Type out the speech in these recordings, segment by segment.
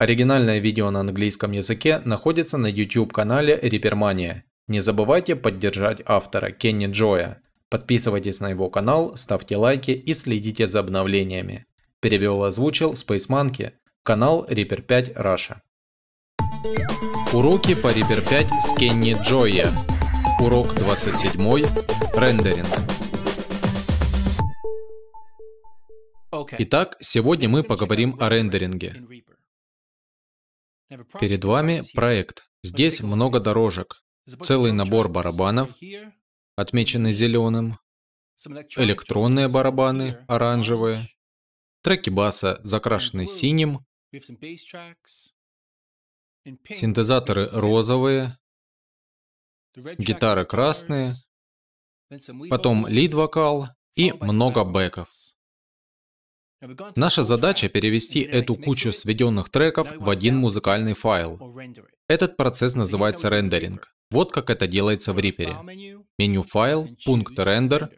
Оригинальное видео на английском языке находится на YouTube-канале Рипермания. Не забывайте поддержать автора Кенни Джоя. Подписывайтесь на его канал, ставьте лайки и следите за обновлениями. Перевел и озвучил Space Monkey, канал Reaper 5 Russia. Уроки по Reaper 5 с Кенни Джоя. Урок 27. Рендеринг. Итак, сегодня мы поговорим о рендеринге. Перед вами проект. Здесь много дорожек. Целый набор барабанов, отмеченный зеленым. Электронные барабаны, оранжевые. Треки баса закрашены синим. Синтезаторы розовые. Гитары красные. Потом лид-вокал и много бэков. Наша задача перевести эту кучу сведенных треков в один музыкальный файл. Этот процесс называется рендеринг. Вот как это делается в Reaper. Меню «Файл», пункт «Рендер».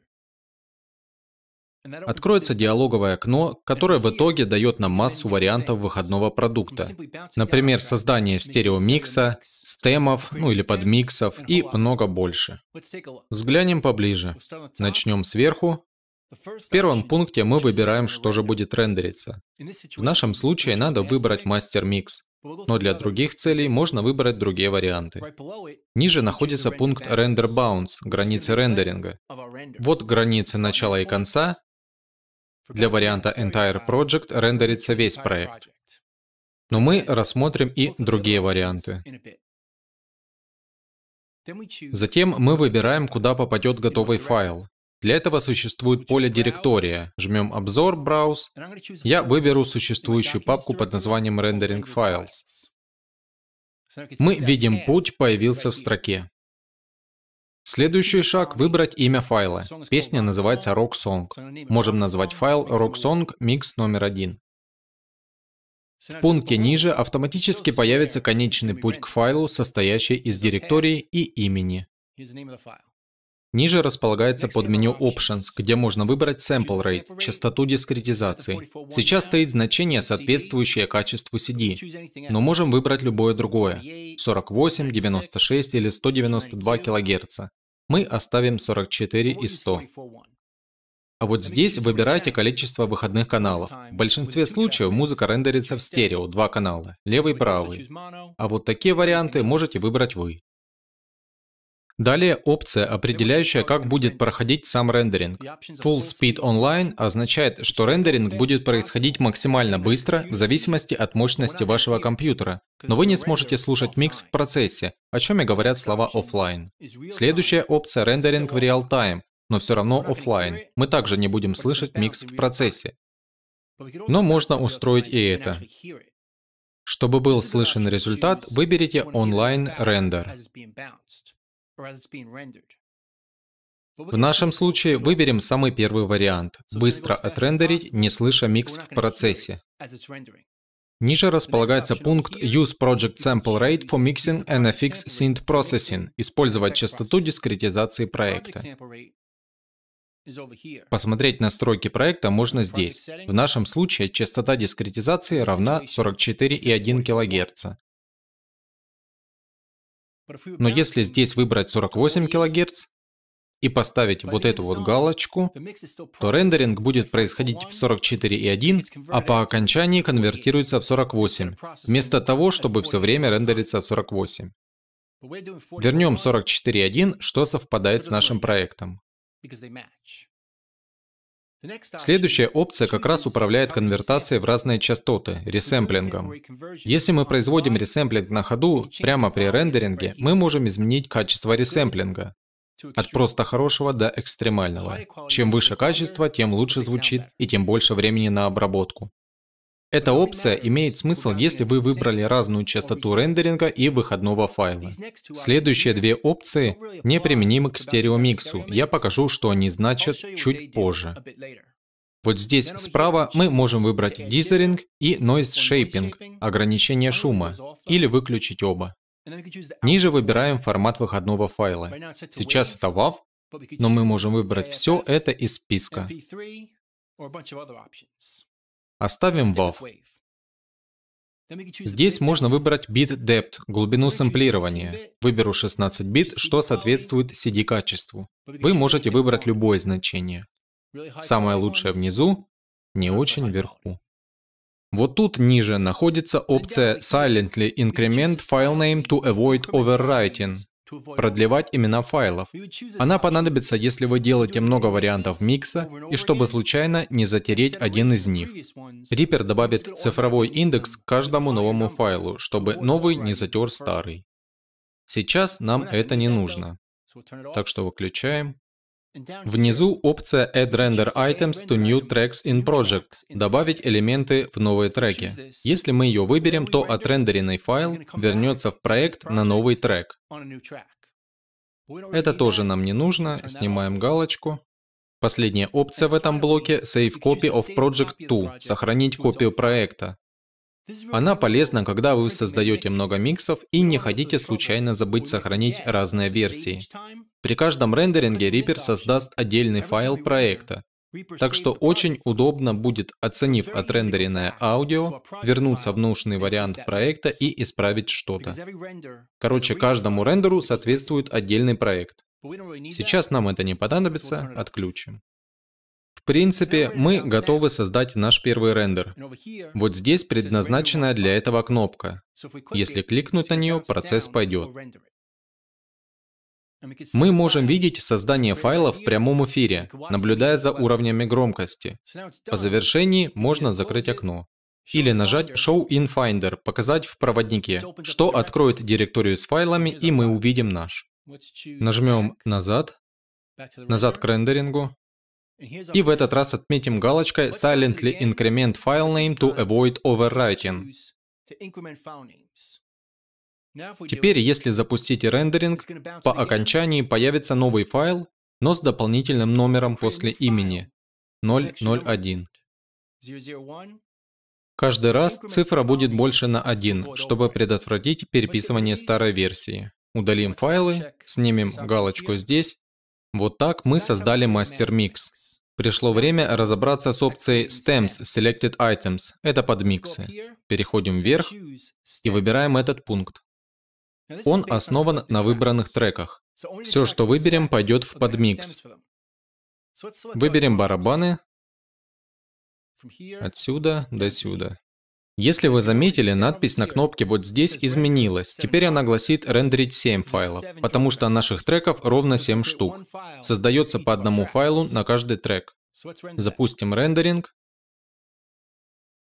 Откроется диалоговое окно, которое в итоге дает нам массу вариантов выходного продукта. Например, создание стереомикса, стемов, ну или подмиксов и много больше. Взглянем поближе. Начнем сверху, в первом пункте мы выбираем, что же будет рендериться. В нашем случае надо выбрать мастер-микс, но для других целей можно выбрать другие варианты. Ниже находится пункт Render Bounds, границы рендеринга. Вот границы начала и конца. Для варианта Entire Project рендерится весь проект. Но мы рассмотрим и другие варианты. Затем мы выбираем, куда попадет готовый файл. Для этого существует поле директория. Жмем «Обзор», «Браус». Я выберу существующую папку под названием «Rendering Files». Мы видим, путь появился в строке. Следующий шаг — выбрать имя файла. Песня называется Rock Song. Можем назвать файл Rock Song Mix номер один. В пункте ниже автоматически появится конечный путь к файлу, состоящий из директории и имени. Ниже располагается под меню Options, где можно выбрать Sample Rate, частоту дискретизации. Сейчас стоит значение, соответствующее качеству CD, но можем выбрать любое другое – 48, 96 или 192 кГц. Мы оставим 44 и 100. А вот здесь выбирайте количество выходных каналов. В большинстве случаев музыка рендерится в стерео, два канала, левый и правый. А вот такие варианты можете выбрать вы. Далее опция, определяющая, как будет проходить сам рендеринг. Full Speed Online означает, что рендеринг будет происходить максимально быстро, в зависимости от мощности вашего компьютера, но вы не сможете слушать микс в процессе, о чем и говорят слова офлайн. Следующая опция — рендеринг в реал-тайм, но все равно офлайн. Мы также не будем слышать микс в процессе. Но можно устроить и это. Чтобы был слышен результат, выберите онлайн-рендер. В нашем случае выберем самый первый вариант – быстро отрендерить, не слыша микс в процессе. Ниже располагается пункт Use Project Sample Rate for Mixing and Affix Synth Processing – использовать частоту дискретизации проекта. Посмотреть настройки проекта можно здесь. В нашем случае частота дискретизации равна 44,1 кГц, но если здесь выбрать 48 кГц и поставить вот эту вот галочку, то рендеринг будет происходить в 44,1, а по окончании конвертируется в 48, вместо того, чтобы все время рендериться в 48. Вернем 44.1, что совпадает с нашим проектом. Следующая опция как раз управляет конвертацией в разные частоты, ресэмплингом. Если мы производим ресэмплинг на ходу, прямо при рендеринге, мы можем изменить качество ресэмплинга от просто хорошего до экстремального. Чем выше качество, тем лучше звучит и тем больше времени на обработку. Эта опция имеет смысл, если вы выбрали разную частоту рендеринга и выходного файла. Следующие две опции не применимы к стереомиксу. Я покажу, что они значат чуть позже. Вот здесь справа мы можем выбрать дизеринг и noise shaping, ограничение шума, или выключить оба. Ниже выбираем формат выходного файла. Сейчас это WAV, но мы можем выбрать все это из списка. Оставим WAV. Здесь можно выбрать bit depth глубину сэмплирования. Выберу 16 бит, что соответствует CD-качеству. Вы можете выбрать любое значение. Самое лучшее внизу, не очень вверху. Вот тут ниже находится опция Silently Increment File Name to Avoid Overwriting продлевать имена файлов. Она понадобится, если вы делаете много вариантов микса, и чтобы случайно не затереть один из них. Reaper добавит цифровой индекс к каждому новому файлу, чтобы новый не затер старый. Сейчас нам это не нужно. Так что выключаем. Внизу опция Add Render Items to New Tracks in Project – добавить элементы в новые треки. Если мы ее выберем, то отрендеренный файл вернется в проект на новый трек. Это тоже нам не нужно, снимаем галочку. Последняя опция в этом блоке – Save Copy of Project To – сохранить копию проекта. Она полезна, когда вы создаете много миксов и не хотите случайно забыть сохранить разные версии. При каждом рендеринге Reaper создаст отдельный файл проекта. Так что очень удобно будет, оценив отрендеренное аудио, вернуться в нужный вариант проекта и исправить что-то. Короче, каждому рендеру соответствует отдельный проект. Сейчас нам это не понадобится, отключим. В принципе, мы готовы создать наш первый рендер. Вот здесь предназначенная для этого кнопка. Если кликнуть на нее, процесс пойдет. Мы можем видеть создание файла в прямом эфире, наблюдая за уровнями громкости. По завершении можно закрыть окно. Или нажать Show in Finder, показать в проводнике, что откроет директорию с файлами, и мы увидим наш. Нажмем «Назад», «Назад к рендерингу», и в этот раз отметим галочкой Silently increment file name to avoid overwriting. Теперь, если запустите рендеринг, по окончании появится новый файл, но с дополнительным номером после имени 001. Каждый раз цифра будет больше на 1, чтобы предотвратить переписывание старой версии. Удалим файлы, снимем галочку здесь вот так мы создали мастер-микс. Пришло время разобраться с опцией Stems Selected Items. Это подмиксы. Переходим вверх и выбираем этот пункт. Он основан на выбранных треках. Все, что выберем, пойдет в подмикс. Выберем барабаны отсюда до сюда. Если вы заметили, надпись на кнопке вот здесь изменилась. Теперь она гласит «рендерить 7 файлов», потому что наших треков ровно 7 штук. Создается по одному файлу на каждый трек. Запустим рендеринг.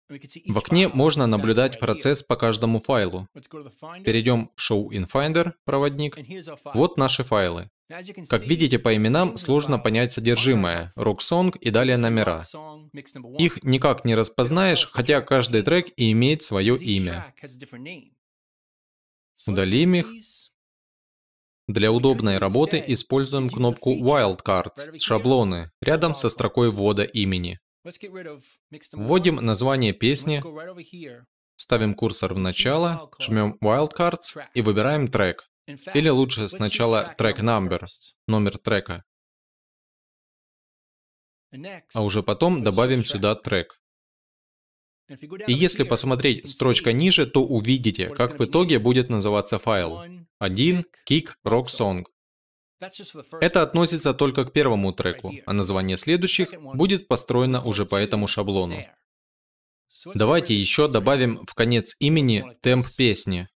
В окне можно наблюдать процесс по каждому файлу. Перейдем в Show in Finder, проводник. Вот наши файлы. Как видите по именам, сложно понять содержимое, рок-сонг и далее номера. Их никак не распознаешь, хотя каждый трек и имеет свое имя. Удалим их. Для удобной работы используем кнопку Wildcards, шаблоны, рядом со строкой ввода имени. Вводим название песни, ставим курсор в начало, жмем Wildcards и выбираем трек. Или лучше сначала трек number, номер трека. А уже потом добавим сюда трек. И если посмотреть строчка ниже, то увидите, как в итоге будет называться файл. 1 kick rock song. Это относится только к первому треку, а название следующих будет построено уже по этому шаблону. Давайте еще добавим в конец имени темп песни.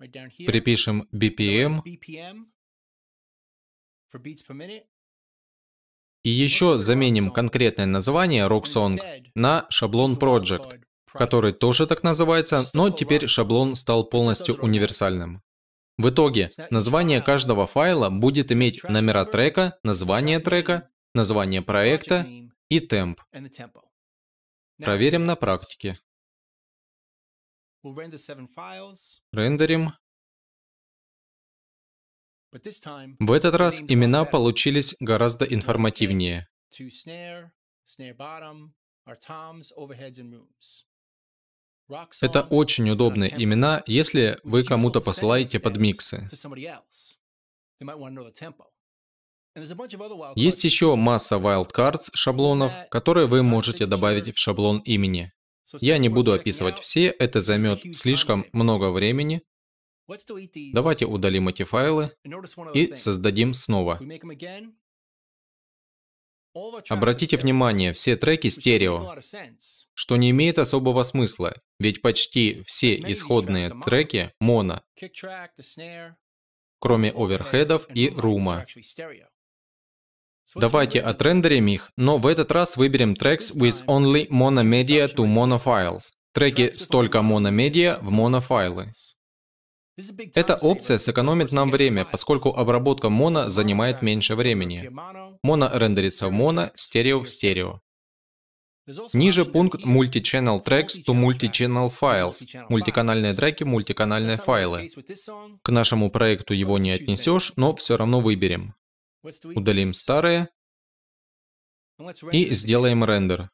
Припишем BPM. И еще заменим конкретное название Rock Song на шаблон Project, который тоже так называется, но теперь шаблон стал полностью универсальным. В итоге название каждого файла будет иметь номера трека, название трека, название проекта и темп. Проверим на практике. Рендерим. В этот раз имена получились гораздо информативнее. Это очень uh, удобные имена, если вы кому-то посылаете подмиксы. Есть еще масса wildcards, шаблонов, которые вы можете добавить в шаблон имени. Я не буду описывать все, это займет слишком много времени. Давайте удалим эти файлы и создадим снова. Обратите внимание, все треки стерео, что не имеет особого смысла, ведь почти все исходные треки моно, кроме оверхедов и рума. Давайте отрендерим их, но в этот раз выберем tracks with only monomedia to monofiles. Треки столько мономедиа в монофайлы. Эта опция сэкономит нам время, поскольку обработка моно занимает меньше времени. Моно рендерится в моно, стерео в стерео. Ниже пункт e. Multi-Channel Tracks to Multi-Channel Files. Мультиканальные треки, мультиканальные файлы. К нашему проекту его не отнесешь, но все равно выберем. Удалим старые и сделаем рендер.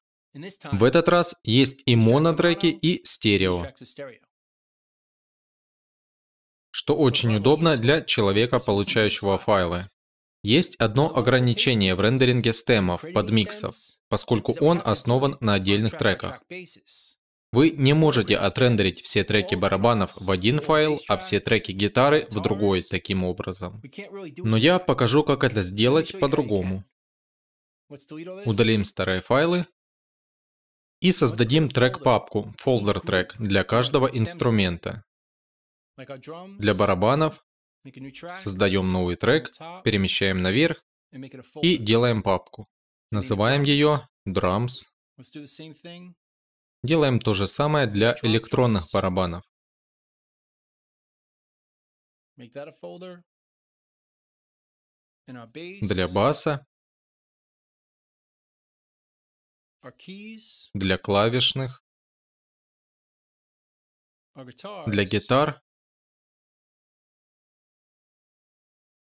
В этот раз есть и монотреки, и стерео, что очень удобно для человека, получающего файлы. Есть одно ограничение в рендеринге стемов, подмиксов, поскольку он основан на отдельных треках. Вы не можете отрендерить все треки барабанов в один файл, а все треки гитары в другой таким образом. Но я покажу, как это сделать по-другому. Удалим старые файлы и создадим трек-папку, (folder трек для каждого инструмента. Для барабанов создаем новый трек, перемещаем наверх и делаем папку. Называем ее drums. Делаем то же самое для электронных барабанов. Для баса. Для клавишных. Для гитар.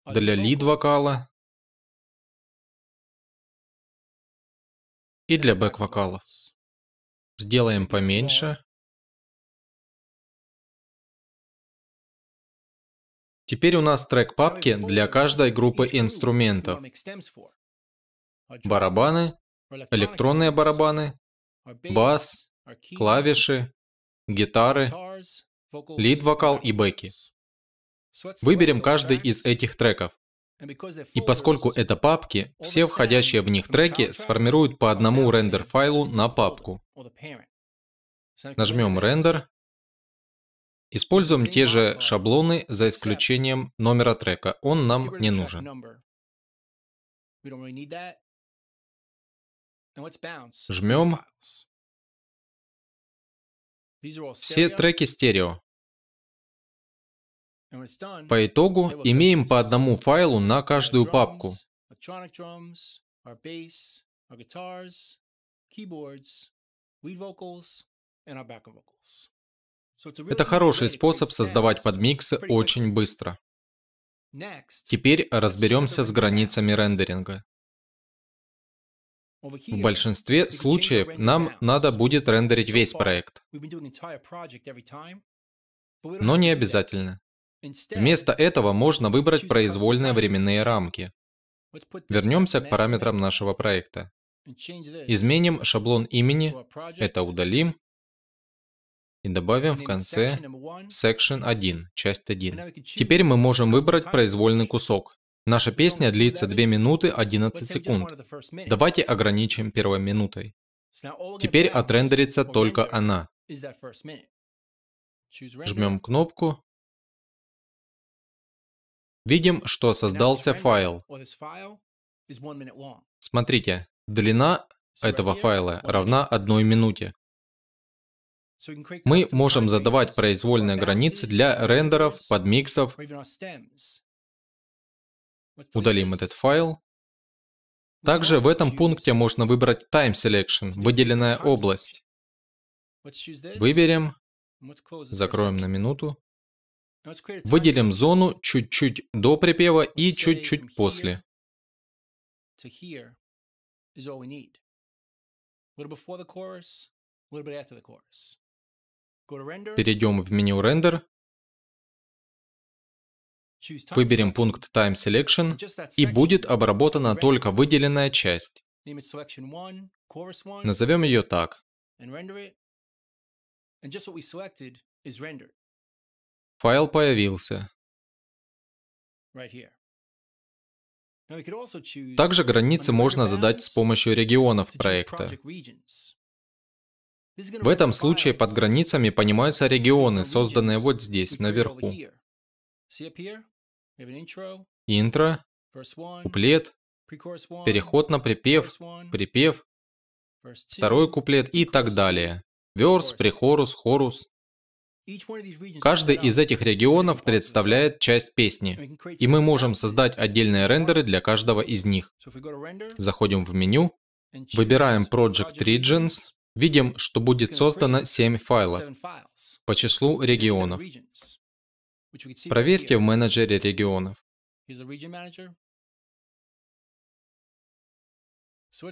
Для лид-вокала. И для бэк-вокалов. Сделаем поменьше. Теперь у нас трек папки для каждой группы инструментов. Барабаны, электронные барабаны, бас, клавиши, гитары, лид-вокал и бэки. Выберем каждый из этих треков. И поскольку это папки, все входящие в них треки сформируют по одному рендер-файлу на папку. Нажмем «Рендер». Используем те же шаблоны за исключением номера трека. Он нам не нужен. Жмем. Все треки стерео. По итогу имеем по одному файлу на каждую папку. Это хороший способ создавать подмиксы очень быстро. Теперь разберемся с границами рендеринга. В большинстве случаев нам надо будет рендерить весь проект, но не обязательно. Вместо этого можно выбрать произвольные временные рамки. Вернемся к параметрам нашего проекта. Изменим шаблон имени, это удалим, и добавим в конце Section 1, часть 1. Теперь мы можем выбрать произвольный кусок. Наша песня длится 2 минуты 11 секунд. Давайте ограничим первой минутой. Теперь отрендерится только она. Жмем кнопку, Видим, что создался файл. Смотрите, длина этого файла равна одной минуте. Мы можем задавать произвольные границы для рендеров, подмиксов. Удалим этот файл. Также в этом пункте можно выбрать Time Selection, выделенная область. Выберем, закроем на минуту. Выделим зону чуть-чуть до припева и чуть-чуть после. Перейдем в меню Render, выберем пункт Time Selection, и будет обработана только выделенная часть. Назовем ее так. Файл появился. Также границы можно задать с помощью регионов проекта. В этом случае под границами понимаются регионы, созданные вот здесь, наверху. Интро, куплет, переход на припев, припев, второй куплет и так далее. Верс, прихорус, хорус. Каждый из этих регионов представляет часть песни, и мы можем создать отдельные рендеры для каждого из них. Заходим в меню, выбираем Project Regions, видим, что будет создано 7 файлов по числу регионов. Проверьте в менеджере регионов.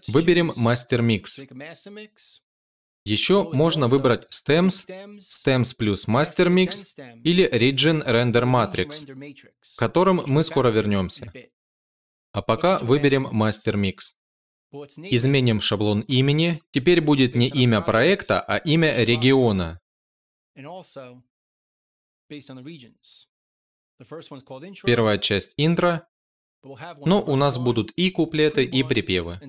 Выберем Master Mix. Еще ну, можно выбрать Stems, Stems плюс Master Mix или Region Render Matrix, к которым мы скоро вернемся. А пока выберем Master Mix. Изменим шаблон имени. Теперь будет не имя проекта, а имя региона. Первая часть интро, но ну, у нас будут и куплеты, и припевы.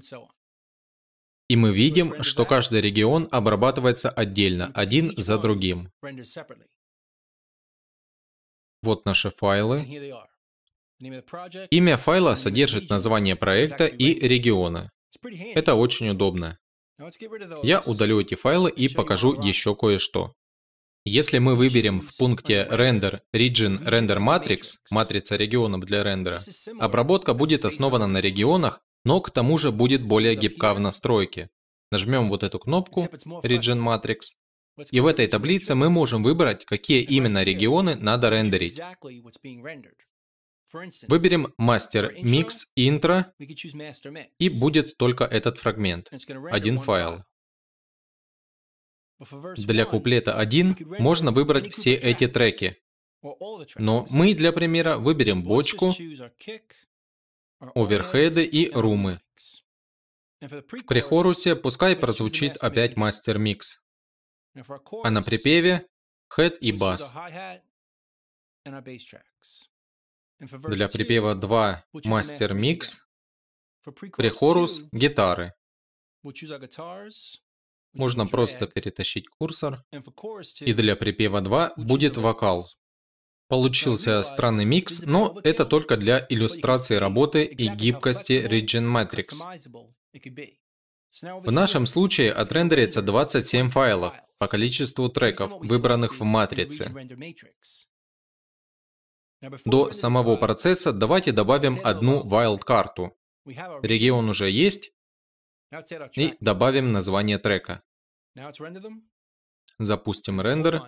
И мы видим, что каждый регион обрабатывается отдельно, один за другим. Вот наши файлы. Имя файла содержит название проекта и региона. Это очень удобно. Я удалю эти файлы и покажу еще кое-что. Если мы выберем в пункте Render Region Render Matrix, матрица регионов для рендера, обработка будет основана на регионах, но к тому же будет более гибка в настройке. Нажмем вот эту кнопку Region Matrix, и в этой таблице мы можем выбрать, какие именно регионы надо рендерить. Выберем мастер mix intro, и будет только этот фрагмент, один файл. Для куплета 1 можно выбрать все эти треки. Но мы для примера выберем бочку, оверхеды и румы. При хорусе пускай прозвучит опять мастер-микс. А на припеве — хэт и бас. Для припева 2 — мастер-микс, при хорус — гитары. Можно просто перетащить курсор, и для припева 2 будет вокал. Получился странный микс, но это только для иллюстрации работы и гибкости Region Matrix. В нашем случае отрендерится 27 файлов по количеству треков, выбранных в матрице. До самого процесса давайте добавим одну вайлдкарту. Регион уже есть. И добавим название трека. Запустим рендер.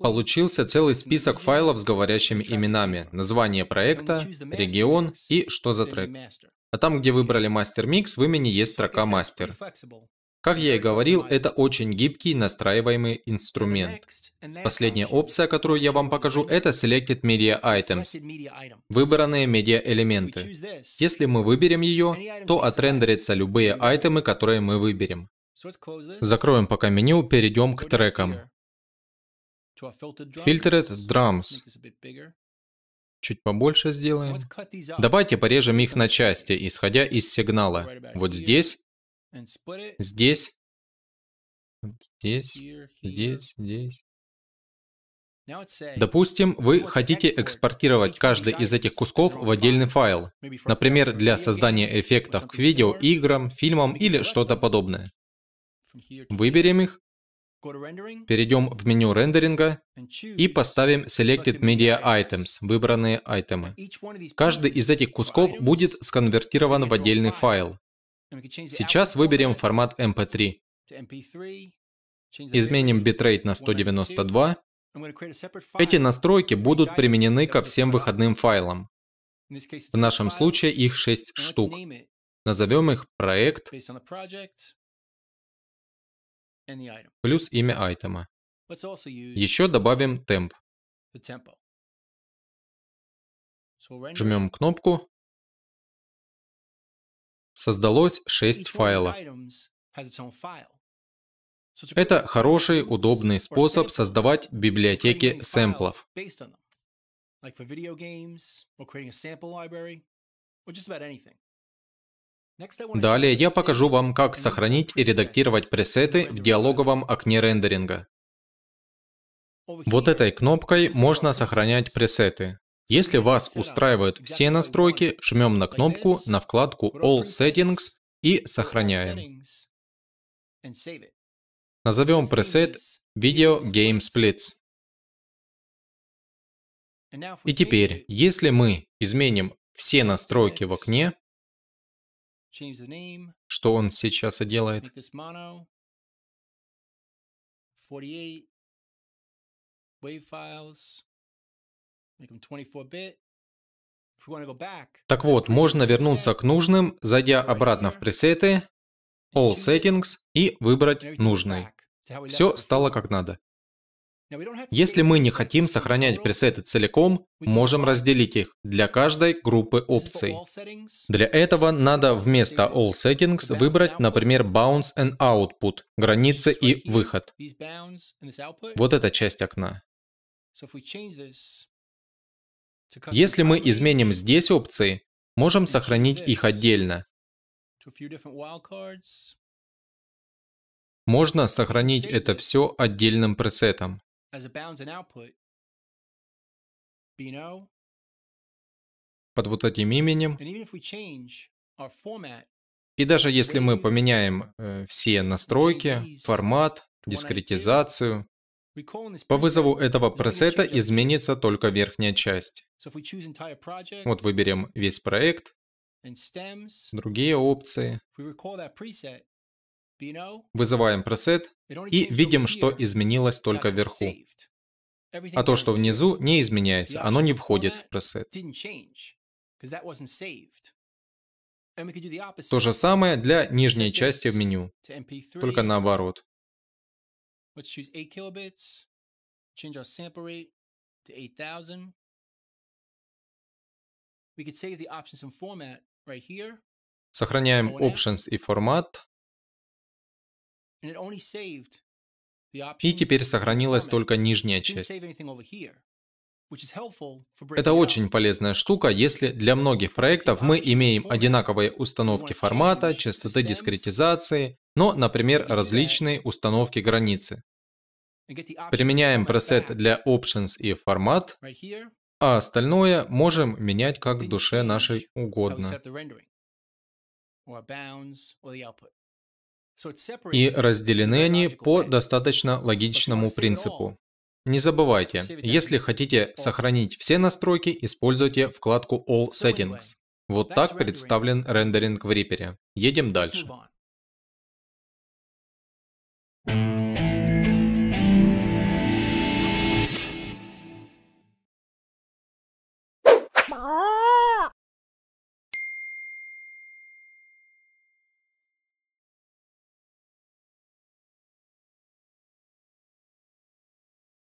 Получился целый список файлов с говорящими именами, название проекта, регион и что за трек. А там, где выбрали мастер микс, в имени есть строка мастер. Как я и говорил, это очень гибкий настраиваемый инструмент. Последняя опция, которую я вам покажу, это Selected Media Items, выбранные медиа-элементы. Если мы выберем ее, то отрендерятся любые айтемы, которые мы выберем. Закроем пока меню, перейдем к трекам. Filtered Drums. Чуть побольше сделаем. Давайте порежем их на части, исходя из сигнала. Вот здесь Здесь. Здесь, здесь, здесь. Допустим, вы хотите экспортировать каждый из этих кусков в отдельный файл, например, для создания эффектов к видео, играм, фильмам или что-то подобное. Выберем их, перейдем в меню рендеринга и поставим Selected Media Items, выбранные айтемы. Каждый из этих кусков будет сконвертирован в отдельный файл. Сейчас выберем формат MP3. Изменим битрейт на 192. Эти настройки будут применены ко всем выходным файлам. В нашем случае их 6 штук. Назовем их проект плюс имя айтема. Еще добавим темп. Жмем кнопку, Создалось 6 файлов. Это хороший, удобный способ создавать библиотеки сэмплов. Далее я покажу вам, как сохранить и редактировать пресеты в диалоговом окне рендеринга. Вот этой кнопкой можно сохранять пресеты. Если вас устраивают все настройки, жмем на кнопку на вкладку All Settings и сохраняем. Назовем пресет Video Game Splits. И теперь, если мы изменим все настройки в окне, что он сейчас и делает, так вот, можно вернуться к нужным, зайдя обратно в пресеты, All Settings и выбрать нужный. Все стало как надо. Если мы не хотим сохранять пресеты целиком, можем разделить их для каждой группы опций. Для этого надо вместо All Settings выбрать, например, Bounce and Output, границы и выход. Вот эта часть окна. Если мы изменим здесь опции, можем сохранить их отдельно. Можно сохранить это все отдельным пресетом. Под вот этим именем. И даже если мы поменяем э, все настройки, формат, дискретизацию, по вызову этого пресета изменится только верхняя часть. Вот выберем весь проект, другие опции. Вызываем пресет и видим, что изменилось только вверху. А то, что внизу, не изменяется, оно не входит в пресет. То же самое для нижней части в меню, только наоборот. Let's choose 8 kilobits. Change our sample rate to 8,000. We could save the options and format right here. Сохраняем options и формат. And it only saved и теперь сохранилась только нижняя часть. Это очень полезная штука, если для многих проектов мы имеем одинаковые установки формата, частоты дискретизации, но, например, различные установки границы. Применяем пресет для options и формат, а остальное можем менять как душе нашей угодно. И разделены они по достаточно логичному принципу. Не забывайте, если хотите сохранить все настройки, используйте вкладку All Settings. Вот так представлен рендеринг в Reaper. Едем дальше. thank you